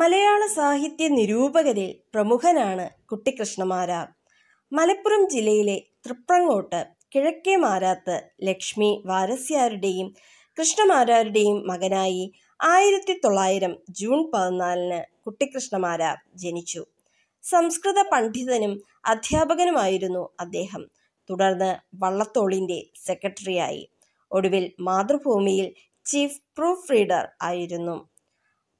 മലയാള സാഹിത്യ നിരൂപകരിൽ പ്രമുഖനാണ് കുട്ടിക്കൃഷ്ണമാരാർ മലപ്പുറം ജില്ലയിലെ തൃപ്രങ്ങോട്ട് കിഴക്കേ മാരാത്ത് ലക്ഷ്മി വാരസ്യാരുടെയും കൃഷ്ണമാരാരുടെയും മകനായി ആയിരത്തി തൊള്ളായിരം ജൂൺ പതിനാലിന് കുട്ടിക്കൃഷ്ണമാരാർ ജനിച്ചു സംസ്കൃത പണ്ഡിതനും അധ്യാപകനുമായിരുന്നു അദ്ദേഹം തുടർന്ന് വള്ളത്തോളിൻ്റെ സെക്രട്ടറിയായി ഒടുവിൽ മാതൃഭൂമിയിൽ ചീഫ് പ്രൂഫ് റീഡർ ആയിരുന്നു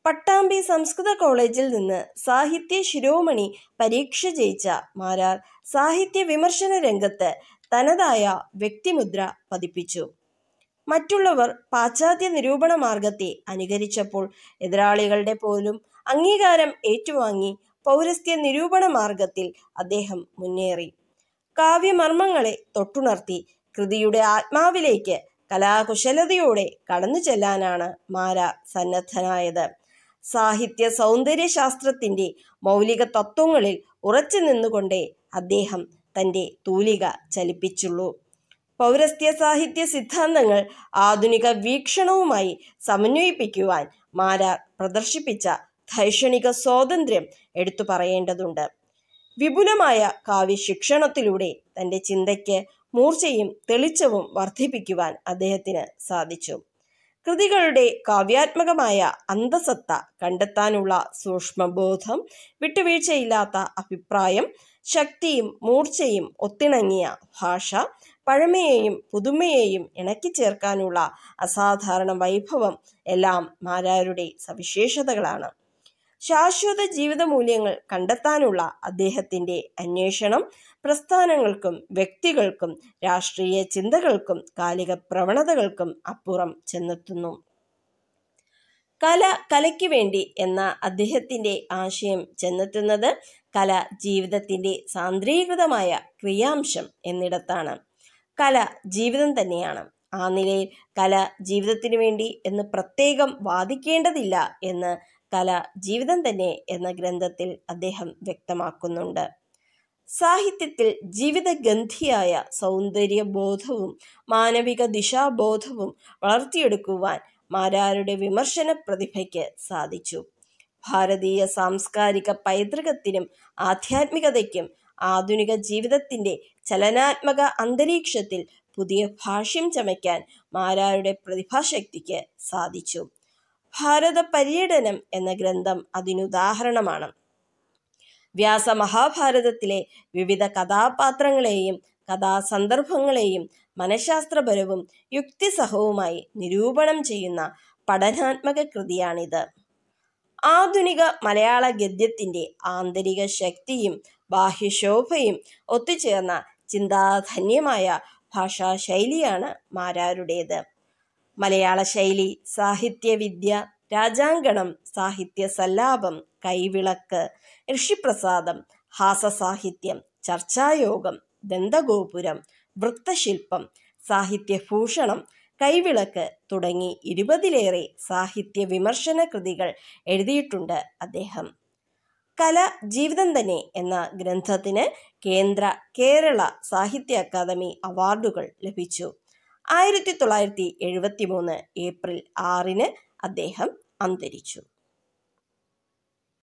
പട്ടാമ്പി സംസ്കൃത കോളേജിൽ നിന്ന് സാഹിത്യ ശിരോമണി പരീക്ഷ ജയിച്ച മാരാർ സാഹിത്യ വിമർശന രംഗത്ത് തനതായ വ്യക്തിമുദ്ര പതിപ്പിച്ചു മറ്റുള്ളവർ പാശ്ചാത്യ നിരൂപണ മാർഗത്തെ അനുകരിച്ചപ്പോൾ എതിരാളികളുടെ പോലും അംഗീകാരം ഏറ്റുവാങ്ങി പൗരസ്ത്യ നിരൂപണ മാർഗത്തിൽ അദ്ദേഹം മുന്നേറി കാവ്യമർമ്മങ്ങളെ തൊട്ടുണർത്തി കൃതിയുടെ ആത്മാവിലേക്ക് കലാകുശലതയോടെ കടന്നു ചെല്ലാനാണ് മാരാർ സന്നദ്ധനായത് സാഹിത്യ സൗന്ദര്യശാസ്ത്രത്തിന്റെ മൗലിക തത്വങ്ങളിൽ ഉറച്ചു നിന്നുകൊണ്ടേ അദ്ദേഹം തൻ്റെ തൂലിക ചലിപ്പിച്ചുള്ളൂ പൗരസ്ത്യ സാഹിത്യ സിദ്ധാന്തങ്ങൾ ആധുനിക വീക്ഷണവുമായി സമന്വയിപ്പിക്കുവാൻ മാരാർ പ്രദർശിപ്പിച്ച ധൈഷണിക സ്വാതന്ത്ര്യം എടുത്തു പറയേണ്ടതുണ്ട് വിപുലമായ കാവ്യശിക്ഷണത്തിലൂടെ തൻ്റെ ചിന്തയ്ക്ക് മൂർച്ചയും തെളിച്ചവും വർദ്ധിപ്പിക്കുവാൻ അദ്ദേഹത്തിന് സാധിച്ചു കൃതികളുടെ കാവ്യാത്മകമായ അന്തസത്ത കണ്ടെത്താനുള്ള സൂക്ഷ്മബോധം വിട്ടുവീഴ്ചയില്ലാത്ത അഭിപ്രായം ശക്തിയും മൂർച്ചയും ഒത്തിണങ്ങിയ ഭാഷ പഴമയെയും പുതുമയെയും ചേർക്കാനുള്ള അസാധാരണ വൈഭവം എല്ലാം മാരാരുടെ സവിശേഷതകളാണ് ശാശ്വത ജീവിത മൂല്യങ്ങൾ കണ്ടെത്താനുള്ള അദ്ദേഹത്തിൻ്റെ അന്വേഷണം പ്രസ്ഥാനങ്ങൾക്കും വ്യക്തികൾക്കും രാഷ്ട്രീയ ചിന്തകൾക്കും കാലിക പ്രവണതകൾക്കും അപ്പുറം ചെന്നെത്തുന്നു കല കലയ്ക്ക് വേണ്ടി എന്ന അദ്ദേഹത്തിൻ്റെ ആശയം ചെന്നെത്തുന്നത് കല ജീവിതത്തിൻ്റെ സാന്ദ്രീകൃതമായ ക്രിയാംശം എന്നിടത്താണ് കല ജീവിതം തന്നെയാണ് ആ നിലയിൽ കല ജീവിതത്തിനു വേണ്ടി എന്ന് പ്രത്യേകം വാദിക്കേണ്ടതില്ല എന്ന് കല ജീവിതം തന്നെ എന്ന ഗ്രന്ഥത്തിൽ അദ്ദേഹം വ്യക്തമാക്കുന്നുണ്ട് സാഹിത്യത്തിൽ ജീവിതഗന്ധിയായ സൗന്ദര്യബോധവും മാനവിക ദിശാബോധവും വളർത്തിയെടുക്കുവാൻ മാരാരുടെ വിമർശന പ്രതിഭയ്ക്ക് സാധിച്ചു ഭാരതീയ സാംസ്കാരിക പൈതൃകത്തിനും ആധ്യാത്മികതയ്ക്കും ആധുനിക ജീവിതത്തിന്റെ ചലനാത്മക അന്തരീക്ഷത്തിൽ പുതിയ ഭാഷ്യം ചമയ്ക്കാൻ മാരാരുടെ പ്രതിഭാശക്തിക്ക് സാധിച്ചു ഭാരത പര്യടനം എന്ന ഗ്രന്ഥം അതിനുദാഹരണമാണ് വ്യാസ മഹാഭാരതത്തിലെ വിവിധ കഥാപാത്രങ്ങളെയും കഥാസന്ദർഭങ്ങളെയും മനഃശാസ്ത്രപരവും യുക്തിസഹവുമായി നിരൂപണം ചെയ്യുന്ന പഠനാത്മക കൃതിയാണിത് ആധുനിക മലയാള ഗദ്യത്തിൻ്റെ ആന്തരിക ശക്തിയും ബാഹ്യശോഭയും ഒത്തുചേർന്ന ചിന്താധന്യമായ ഭാഷാശൈലിയാണ് മാരാരുടേത് മലയാള ശൈലി സാഹിത്യവിദ്യ രാജാങ്കണം സാഹിത്യ സല്ലാപം കൈവിളക്ക് ഋഷിപ്രസാദം ഹാസസാഹിത്യം ചർച്ചായോഗം ദന്തഗോപുരം വൃത്തശില്പം സാഹിത്യഭൂഷണം കൈവിളക്ക് തുടങ്ങി ഇരുപതിലേറെ സാഹിത്യ വിമർശന കൃതികൾ എഴുതിയിട്ടുണ്ട് അദ്ദേഹം കല ജീവിതം തന്നെ എന്ന ഗ്രന്ഥത്തിന് കേന്ദ്ര കേരള സാഹിത്യ അക്കാദമി അവാർഡുകൾ ലഭിച്ചു ആയിരത്തി തൊള്ളായിരത്തി എഴുപത്തി മൂന്ന് ഏപ്രിൽ ആറിന് അദ്ദേഹം അന്തരിച്ചു